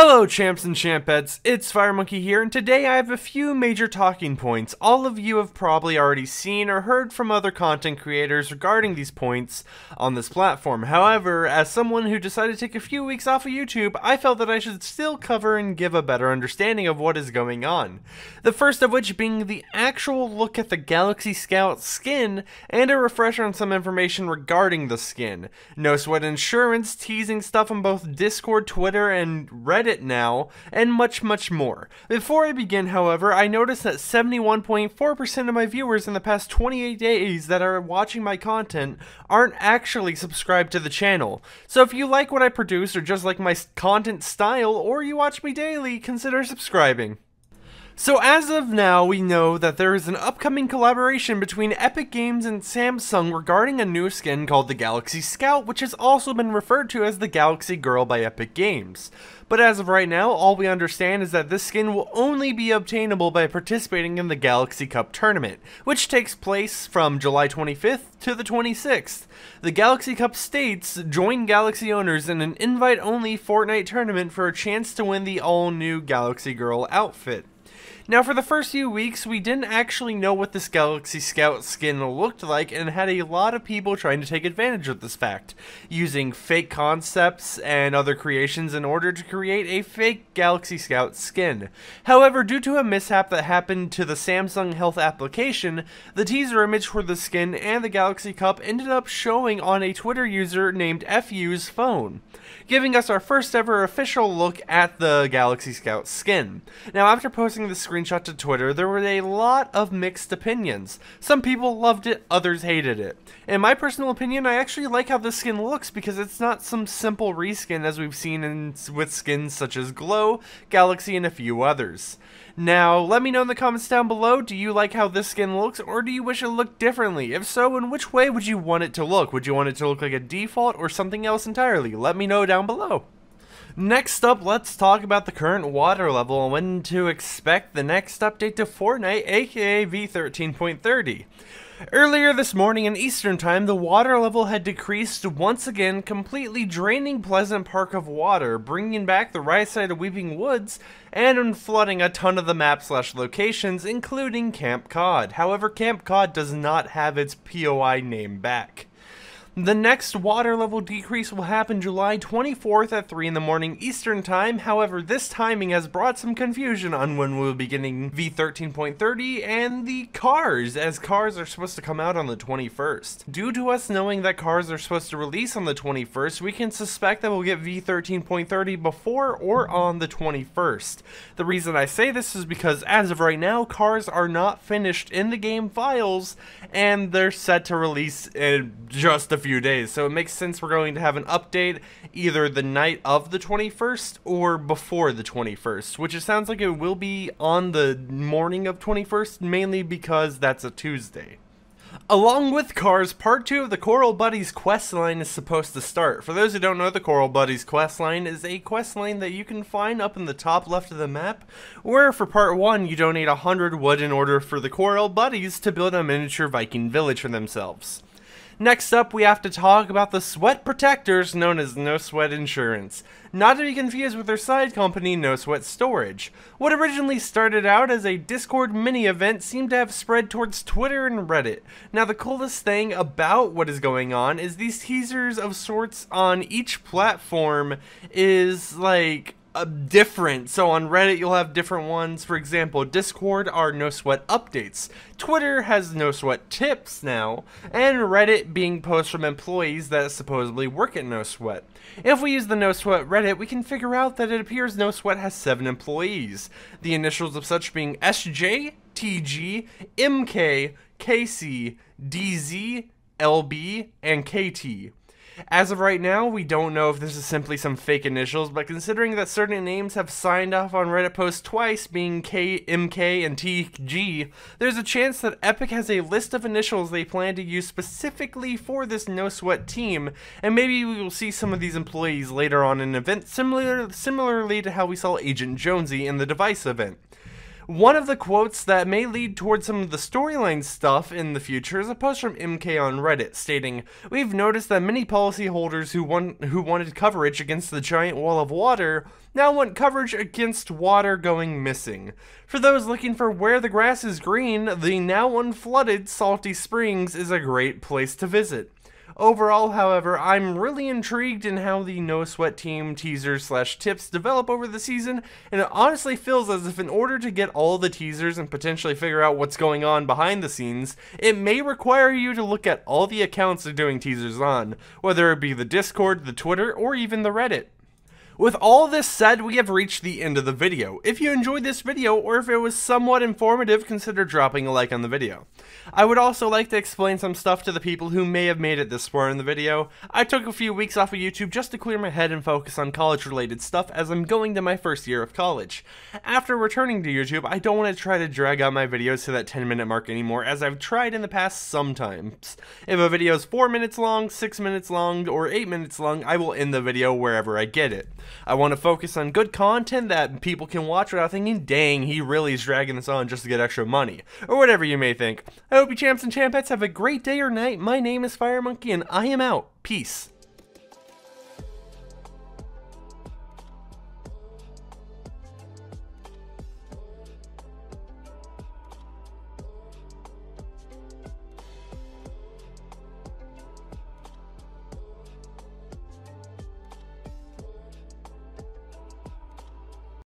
Hello champs and champettes, it's FireMonkey here and today I have a few major talking points all of you have probably already seen or heard from other content creators regarding these points on this platform. However, as someone who decided to take a few weeks off of YouTube, I felt that I should still cover and give a better understanding of what is going on. The first of which being the actual look at the Galaxy Scout skin and a refresher on some information regarding the skin. No Sweat Insurance teasing stuff on both Discord, Twitter, and Reddit it now, and much, much more. Before I begin, however, I noticed that 71.4% of my viewers in the past 28 days that are watching my content aren't actually subscribed to the channel. So if you like what I produce or just like my content style or you watch me daily, consider subscribing. So as of now, we know that there is an upcoming collaboration between Epic Games and Samsung regarding a new skin called the Galaxy Scout, which has also been referred to as the Galaxy Girl by Epic Games. But as of right now, all we understand is that this skin will only be obtainable by participating in the Galaxy Cup tournament, which takes place from July 25th to the 26th. The Galaxy Cup states join Galaxy owners in an invite-only Fortnite tournament for a chance to win the all-new Galaxy Girl outfit. Now, for the first few weeks, we didn't actually know what this Galaxy Scout skin looked like and had a lot of people trying to take advantage of this fact, using fake concepts and other creations in order to create a fake Galaxy Scout skin. However, due to a mishap that happened to the Samsung Health application, the teaser image for the skin and the Galaxy Cup ended up showing on a Twitter user named FU's phone, giving us our first ever official look at the Galaxy Scout skin. Now, after posting the screen screenshot to Twitter, there were a lot of mixed opinions. Some people loved it, others hated it. In my personal opinion, I actually like how this skin looks because it's not some simple reskin as we've seen in, with skins such as Glow, Galaxy, and a few others. Now, let me know in the comments down below, do you like how this skin looks, or do you wish it looked differently? If so, in which way would you want it to look? Would you want it to look like a default or something else entirely? Let me know down below. Next up, let's talk about the current water level and when to expect the next update to Fortnite, aka V13.30. Earlier this morning in Eastern Time, the water level had decreased once again, completely draining Pleasant Park of water, bringing back the right side of Weeping Woods, and flooding a ton of the map slash locations, including Camp Cod. However, Camp Cod does not have its POI name back. The next water level decrease will happen July 24th at 3 in the morning Eastern Time. However, this timing has brought some confusion on when we'll be getting V13.30 and the cars, as cars are supposed to come out on the 21st. Due to us knowing that cars are supposed to release on the 21st, we can suspect that we'll get V13.30 before or on the 21st. The reason I say this is because as of right now, cars are not finished in the game files, and they're set to release in just a few days, so it makes sense we're going to have an update either the night of the 21st or before the 21st, which it sounds like it will be on the morning of 21st, mainly because that's a Tuesday. Along with Cars, part 2 of the Coral Buddies questline is supposed to start. For those who don't know, the Coral Buddies questline is a questline that you can find up in the top left of the map, where for part 1 you donate 100 wood in order for the Coral Buddies to build a miniature Viking village for themselves. Next up, we have to talk about the sweat protectors known as No Sweat Insurance, not to be confused with their side company No Sweat Storage. What originally started out as a Discord mini event seemed to have spread towards Twitter and Reddit. Now the coolest thing about what is going on is these teasers of sorts on each platform is like uh, different. So on Reddit, you'll have different ones. For example, Discord are no sweat updates. Twitter has no sweat tips now, and Reddit being posts from employees that supposedly work at no sweat. If we use the no sweat Reddit, we can figure out that it appears no sweat has seven employees. The initials of such being SJ, TG, MK, KC, DZ, LB, and KT. As of right now, we don't know if this is simply some fake initials, but considering that certain names have signed off on Reddit posts twice, being KMK MK, and TG, there's a chance that Epic has a list of initials they plan to use specifically for this No Sweat team, and maybe we will see some of these employees later on in an event similar, similarly to how we saw Agent Jonesy in the Device event. One of the quotes that may lead towards some of the storyline stuff in the future is a post from MK on Reddit stating, "We've noticed that many policyholders who want who wanted coverage against the giant wall of water now want coverage against water going missing. For those looking for where the grass is green, the now unflooded salty springs is a great place to visit." Overall, however, I'm really intrigued in how the No Sweat Team teasers slash tips develop over the season, and it honestly feels as if in order to get all the teasers and potentially figure out what's going on behind the scenes, it may require you to look at all the accounts they're doing teasers on, whether it be the Discord, the Twitter, or even the Reddit. With all this said, we have reached the end of the video. If you enjoyed this video, or if it was somewhat informative, consider dropping a like on the video. I would also like to explain some stuff to the people who may have made it this far in the video. I took a few weeks off of YouTube just to clear my head and focus on college-related stuff as I'm going to my first year of college. After returning to YouTube, I don't want to try to drag out my videos to that 10-minute mark anymore, as I've tried in the past sometimes. If a video is 4 minutes long, 6 minutes long, or 8 minutes long, I will end the video wherever I get it. I want to focus on good content that people can watch without thinking, dang, he really is dragging this on just to get extra money, or whatever you may think. I hope you champs and champettes have a great day or night. My name is Fire Monkey, and I am out. Peace.